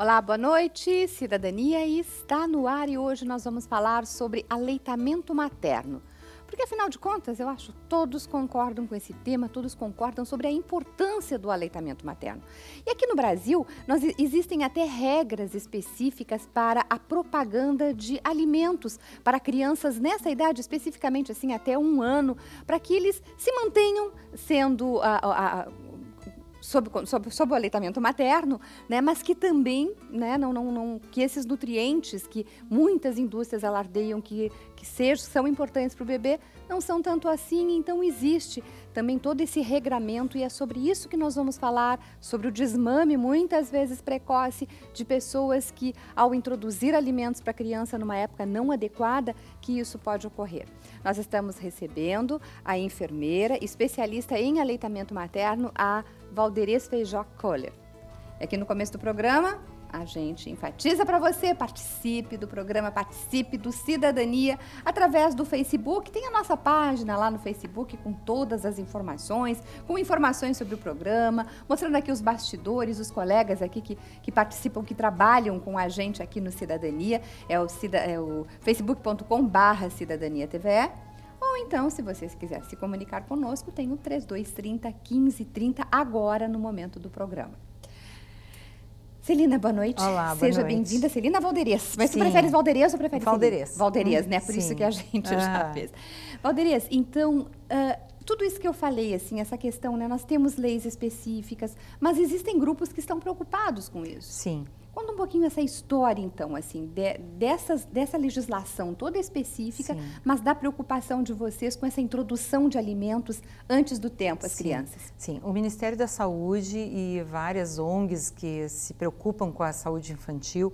Olá, boa noite. Cidadania está no ar e hoje nós vamos falar sobre aleitamento materno. Porque afinal de contas, eu acho todos concordam com esse tema, todos concordam sobre a importância do aleitamento materno. E aqui no Brasil, nós existem até regras específicas para a propaganda de alimentos para crianças nessa idade, especificamente assim até um ano, para que eles se mantenham sendo a, ah, ah, ah, sob, sob, sob o aleitamento materno, né, mas que também, né, não, não, não, que esses nutrientes que muitas indústrias alardeiam que, que sejam, são importantes para o bebê, não são tanto assim, então existe também todo esse regramento e é sobre isso que nós vamos falar, sobre o desmame muitas vezes precoce de pessoas que ao introduzir alimentos para a criança numa época não adequada, que isso pode ocorrer. Nós estamos recebendo a enfermeira, especialista em aleitamento materno, a Valderês Feijó Coller. Aqui é no começo do programa, a gente enfatiza para você, participe do programa, participe do Cidadania através do Facebook. Tem a nossa página lá no Facebook com todas as informações, com informações sobre o programa, mostrando aqui os bastidores, os colegas aqui que, que participam, que trabalham com a gente aqui no Cidadania. É o, é o facebook.com barra Cidadania TVE ou então, se vocês quiserem se comunicar conosco, tem o 3230 1530 agora no momento do programa. Celina, boa noite. Olá, boa Seja bem-vinda. Celina Valderias. Mas Sim. tu prefere Valderias ou prefere Valderias? Celina? Valderias, hum, né? Por sim. isso que a gente ah. já fez. Valderias, então, uh, tudo isso que eu falei, assim, essa questão, né? Nós temos leis específicas, mas existem grupos que estão preocupados com isso. Sim. Conta um pouquinho essa história, então, assim, de, dessas, dessa legislação toda específica, Sim. mas da preocupação de vocês com essa introdução de alimentos antes do tempo às Sim. crianças. Sim, o Ministério da Saúde e várias ONGs que se preocupam com a saúde infantil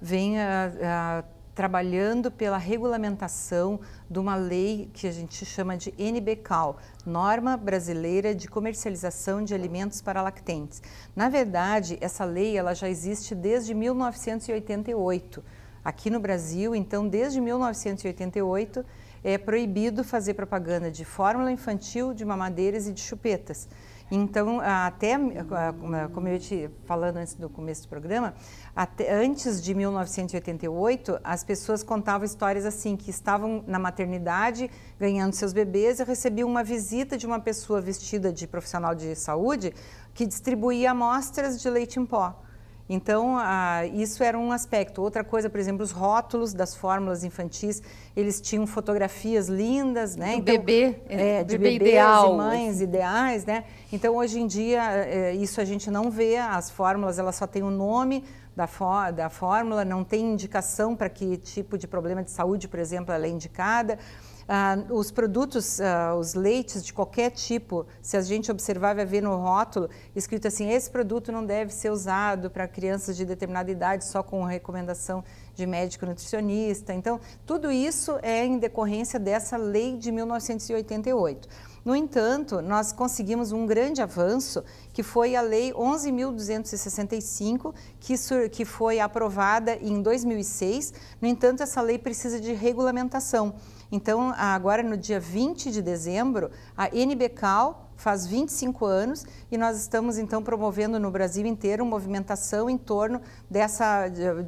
vêm uh, uh, trabalhando pela regulamentação de uma lei que a gente chama de NBCAL, Norma Brasileira de Comercialização de Alimentos para Lactentes. Na verdade, essa lei ela já existe desde 1988. Aqui no Brasil, então, desde 1988, é proibido fazer propaganda de fórmula infantil, de mamadeiras e de chupetas. Então, até, como eu te falando antes do começo do programa, até, antes de 1988, as pessoas contavam histórias assim, que estavam na maternidade ganhando seus bebês e recebiam uma visita de uma pessoa vestida de profissional de saúde que distribuía amostras de leite em pó. Então, isso era um aspecto. Outra coisa, por exemplo, os rótulos das fórmulas infantis, eles tinham fotografias lindas, né? Do então, bebê, é, é de bebê bebês ideal, e mães assim. ideais, né? Então, hoje em dia, é, isso a gente não vê, as fórmulas, elas só têm o um nome, da, da fórmula, não tem indicação para que tipo de problema de saúde, por exemplo, ela é indicada. Ah, os produtos, ah, os leites de qualquer tipo, se a gente observar, vai ver no rótulo escrito assim: esse produto não deve ser usado para crianças de determinada idade, só com recomendação de médico nutricionista. Então, tudo isso é em decorrência dessa lei de 1988. No entanto, nós conseguimos um grande avanço, que foi a Lei 11.265, que, que foi aprovada em 2006. No entanto, essa lei precisa de regulamentação. Então, agora no dia 20 de dezembro, a NBCal faz 25 anos e nós estamos então promovendo no Brasil inteiro uma movimentação em torno dessa,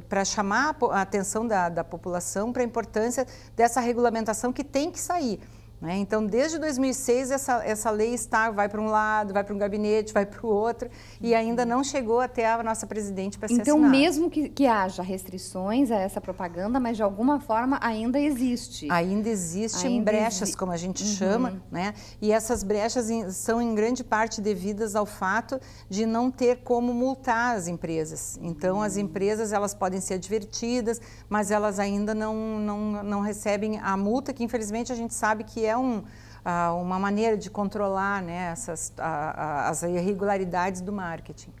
para chamar a atenção da, da população para a importância dessa regulamentação que tem que sair. Né? Então, desde 2006, essa, essa lei está, vai para um lado, vai para um gabinete, vai para o outro, e uhum. ainda não chegou até a nossa presidente para ser Então, assinada. mesmo que, que haja restrições a essa propaganda, mas de alguma forma ainda existe. Ainda existem ainda brechas, exi... como a gente uhum. chama, né? e essas brechas em, são em grande parte devidas ao fato de não ter como multar as empresas. Então, uhum. as hum. empresas elas podem ser advertidas, mas elas ainda não, não, não recebem a multa, que infelizmente a gente sabe que é é um, ah, uma maneira de controlar né, essas, as irregularidades do marketing.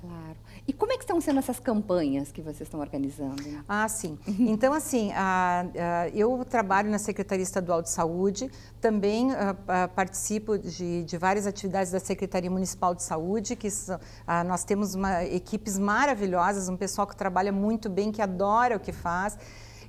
Claro. E como é que estão sendo essas campanhas que vocês estão organizando? Ah, sim. Então, assim, ah, ah, eu trabalho na Secretaria Estadual de Saúde, também participo de, de, várias atividades da Secretaria Municipal de Saúde, que nós temos uma, equipes maravilhosas, um pessoal que trabalha muito bem, que adora o que faz.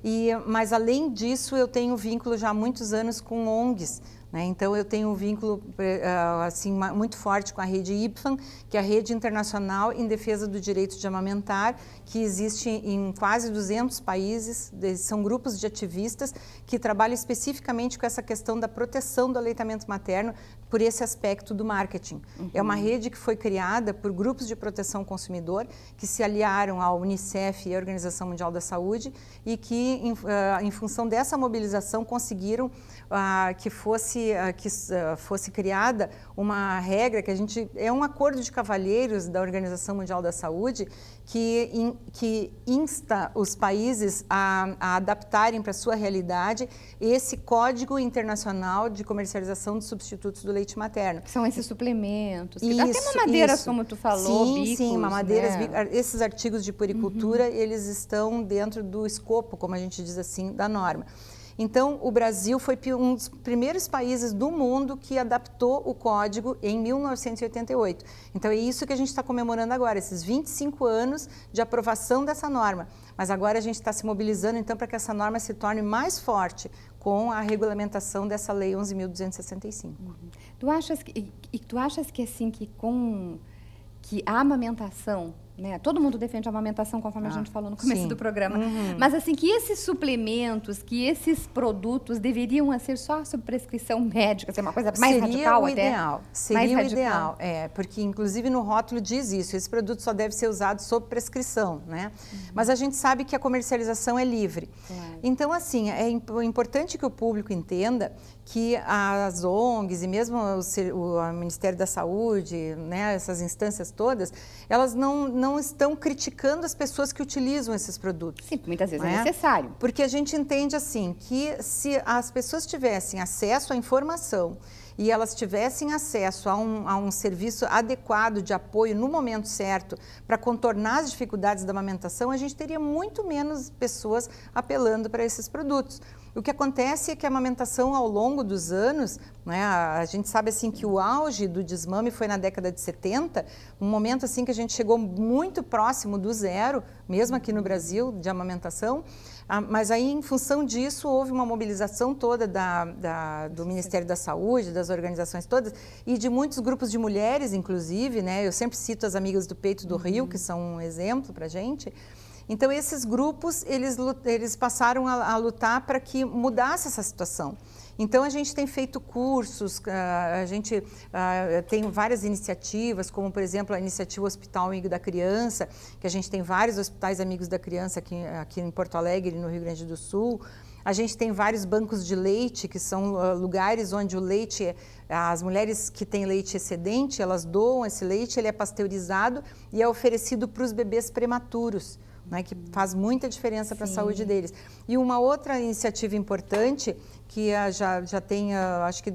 E, mas, além disso, eu tenho vínculo já há muitos anos com ONGs, né? Então, eu tenho um vínculo eh, ah, assim, muito forte com a rede IPFAN, que é a Rede Internacional em Defesa do Direito de Amamentar, que existe em quase 200 países. São grupos de ativistas que trabalham especificamente com essa questão da proteção do aleitamento materno por esse aspecto do marketing. Uhum. É uma uhum. rede que foi criada por grupos de proteção ao consumidor que se aliaram à Unicef e à Organização Mundial da Saúde e que, em, ah, em função dessa mobilização, conseguiram ah, que fosse que, ah, fosse criada uma regra que a gente. É um acordo de cavalheiros da Organização Mundial da Saúde que, in, que insta os países a, a adaptarem para a sua realidade esse Código Internacional de Comercialização de Substitutos do Leite Materno. Que são esses suplementos. Que isso, até mamadeiras, isso. como tu falou, sim, bicos, Sim, mamadeiras, né? esses artigos de puricultura, uhum. eles estão dentro do escopo, como a gente diz assim, da norma. Então, o Brasil foi um dos primeiros países do mundo que adaptou o código em 1988. Então, é isso que a gente está comemorando agora, esses 25 anos de aprovação dessa norma. Mas agora a gente está se mobilizando, então, para que essa norma se torne mais forte com a regulamentação dessa lei 11.265. Uhum. Tu achas que, e, tu achas que é assim que com que a amamentação né? Todo mundo defende a amamentação, conforme ah, a gente falou no começo sim. do programa. Uhum. Mas assim, que esses suplementos, que esses produtos deveriam assim, ser só sob prescrição médica, ser assim, uma coisa mais Seria radical o até. Ideal. Seria mais o radical. ideal. É, porque inclusive no rótulo diz isso, esse produto só deve ser usado sob prescrição, né? Uhum. Mas a gente sabe que a comercialização é livre. Claro. Então assim, é, é importante que o público entenda que as ONGs e mesmo o, o Ministério da Saúde, né, essas instâncias todas, elas não, não estão criticando as pessoas que utilizam esses produtos. Sim, muitas vezes é né? é necessário. Porque a gente entende assim que se as pessoas tivessem acesso à informação e elas tivessem acesso a um, a um serviço adequado de apoio no momento certo para contornar as dificuldades da amamentação, a gente teria muito menos pessoas apelando para esses produtos. O que acontece é que a amamentação ao longo dos anos, né, a gente sabe assim que o auge do desmame foi na década de 70, um momento assim que a gente chegou muito próximo do zero, mesmo aqui no Brasil, de amamentação. Ah, mas aí, em função disso, houve uma mobilização toda da, da, do Ministério da Saúde, das organizações todas, e de muitos grupos de mulheres, inclusive, né? Eu sempre cito as Amigas do Peito do uhum. Rio, que são um exemplo para a gente, então esses grupos eles, eles passaram a, a lutar para que mudasse essa situação. Então, a gente tem feito cursos, ah, a gente ah, tem várias iniciativas, como, por exemplo, a iniciativa Hospital Amigo da Criança, que a gente tem vários hospitais amigos da criança aqui, aqui em Porto Alegre, no Rio Grande do Sul. A gente tem vários bancos de leite, que são ah, lugares onde o leite, as mulheres que têm leite excedente, elas doam esse leite, ele é pasteurizado e é oferecido para os bebês prematuros né, que faz muita diferença para a saúde deles. E uma outra iniciativa importante, que ah, já, já tem, ah, acho que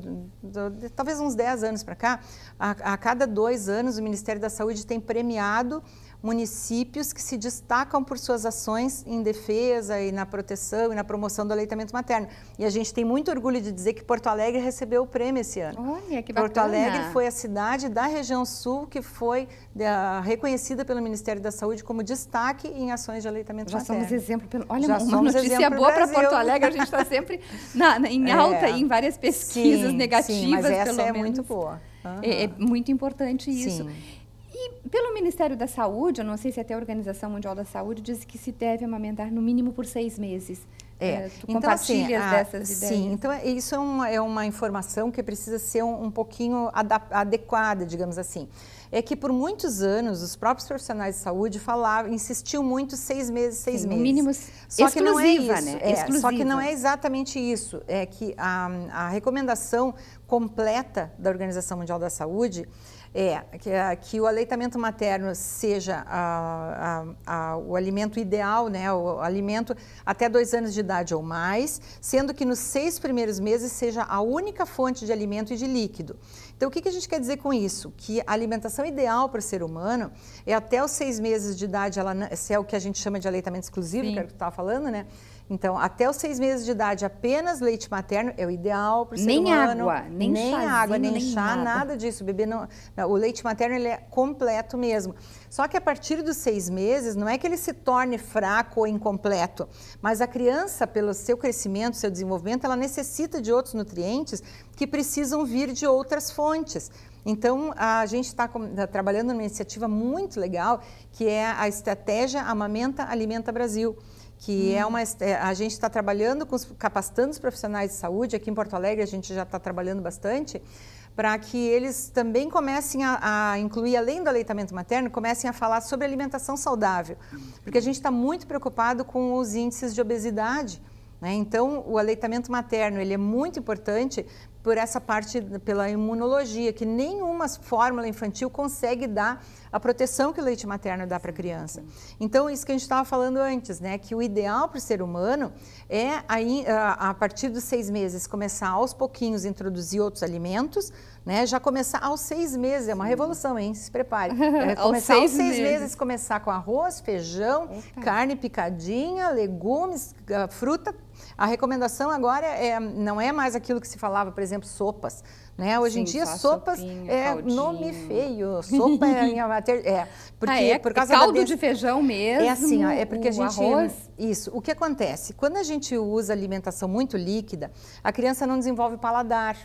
talvez uns 10 anos para cá, a, a, cada dois anos o Ministério da Saúde tem premiado municípios que se destacam por suas ações em defesa e na proteção e na promoção do aleitamento materno. E a gente tem muito orgulho de dizer que Porto Alegre recebeu o prêmio esse ano. Olha, que bacana. Porto Alegre foi a cidade da região sul que foi reconhecida pelo Ministério da Saúde como destaque em ações de aleitamento Já materno. Já somos exemplo. Pelo... Olha, Já uma notícia boa para Porto Alegre. A gente está sempre na, na, em é. alta é. em várias pesquisas sim, negativas, sim, mas essa é menos. muito boa. Uhum. É, é, muito importante isso. Sim. E pelo Ministério da Saúde, eu não sei se até a Organização Mundial da Saúde diz que se deve amamentar no mínimo por seis meses. É. é tu então, assim, a, dessas ideias? Sim, então é, isso é uma, é uma informação que precisa ser um, um pouquinho adequada, digamos assim é que por muitos anos os próprios profissionais de saúde falavam, insistiam muito seis meses, seis Sim, meses. mínimo só exclusiva, que não é isso, né? É, Só que não é exatamente isso. É que a, a recomendação completa da Organização Mundial da Saúde é que, que o aleitamento materno seja a, a, a, o alimento ideal, né, o alimento até dois anos de idade ou mais, sendo que nos seis primeiros meses seja a única fonte de alimento e de líquido. Então, o que, que a gente quer dizer com isso? Que a alimentação ideal para o ser humano é até os seis meses de idade, ela, se é o que a gente chama de aleitamento exclusivo, Sim. que era o que tu estava falando, né? Então, até os seis meses de idade, apenas leite materno é o ideal para o ser nem Água, nem, nem chazinho, água, nem, nem chá, nada. nada. disso. O bebê não, não, o leite materno ele é completo mesmo. Só que a partir dos seis meses, não é que ele se torne fraco ou incompleto, mas a criança, pelo seu crescimento, seu desenvolvimento, ela necessita de outros nutrientes que precisam vir de outras fontes. Então, a gente está tá trabalhando numa iniciativa muito legal, que é a estratégia Amamenta Alimenta Brasil que é hum. é uma a gente está trabalhando com os, capacitando os profissionais de saúde aqui em Porto Alegre a gente já está trabalhando bastante para que eles também comecem a, a, incluir além do aleitamento materno comecem a falar sobre alimentação saudável porque a gente está muito preocupado com os índices de obesidade né? então o aleitamento materno ele é muito importante por essa parte pela imunologia, que nenhuma fórmula infantil consegue dar a proteção que o leite materno dá para a criança. Então, isso que a gente estava falando antes, né? Que o ideal para o ser humano é, a, a partir dos seis meses, começar aos pouquinhos a introduzir outros alimentos, né? Já começar aos seis meses, é uma revolução, hein? Se prepare. É, começar aos seis, aos seis meses. meses. começar com arroz, feijão, Eita. carne picadinha, legumes, fruta. A recomendação agora é, não é mais aquilo que se falava, por exemplo, sopas. Né? Hoje Sim, em dia, sopas sopinha, é caldinho. nome feio. Sopa é, é porque ah, é, por causa é caldo da de feijão mesmo. É assim, é porque a gente arroz. isso. O que acontece? Quando a gente usa alimentação muito líquida, a criança não desenvolve paladar.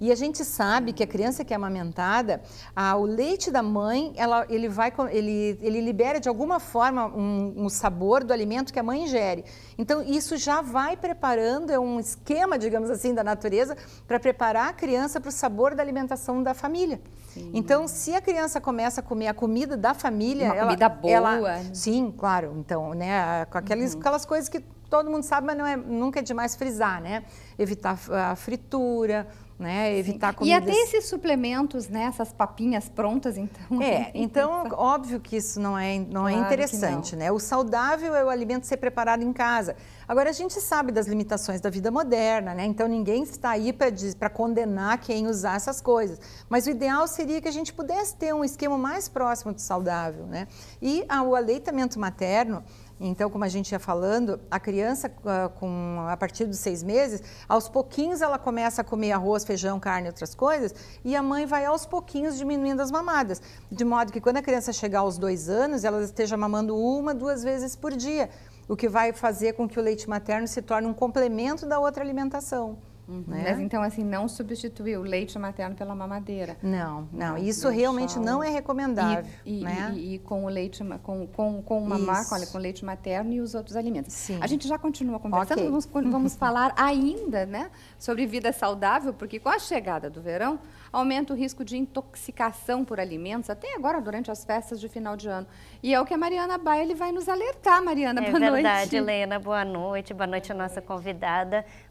E a gente sabe que a criança que é amamentada, ah, o leite da mãe, ela, ele, vai, ele, ele libera de alguma forma um, um, sabor do alimento que a mãe ingere. Então, isso já vai preparando, é um esquema, digamos assim, da natureza, para preparar a criança para o sabor da alimentação da família. Sim. Então, se a criança começa a comer a comida da família... Uma ela, comida boa. Ela, né? sim, claro. Então, né, aquelas, uhum. aquelas coisas que todo mundo sabe, mas não é, nunca é demais frisar, né? Evitar a fritura, né? Evitar Sim. comidas... E até esses suplementos, né? Essas papinhas prontas, então... É, então, então, óbvio que isso não é, não é claro é interessante, não. né? O saudável é o alimento ser preparado em casa. Agora, a gente sabe das limitações da vida moderna, né? Então, ninguém está aí para condenar quem usar essas coisas. Mas o ideal seria que a gente pudesse ter um esquema mais próximo do saudável, né? E ah, o aleitamento materno então, como a gente ia falando, a criança ah, com a partir dos seis meses, aos pouquinhos ela começa a comer arroz, feijão, carne, outras coisas, e a mãe vai aos pouquinhos diminuindo as mamadas, de modo que quando a criança chegar aos dois anos, ela esteja mamando uma, duas vezes por dia, o que vai fazer com que o leite materno se torne um complemento da outra alimentação. Uhum. Né? Mas então, assim, não substituir o leite materno pela mamadeira. Não, não. Isso realmente só... não é recomendável. E, e, né? e, e, com o leite, com, com, com mamá, com, com leite materno e os outros alimentos. Sim. A gente já continua conversando, okay. vamos, vamos falar ainda né, sobre vida saudável, porque com a chegada do verão, aumenta o risco de intoxicação por alimentos, até agora durante as festas de final de ano. E é o que a Mariana Baia ele vai nos alertar, Mariana. É boa verdade, noite. Helena. Boa noite. Boa noite à nossa convidada.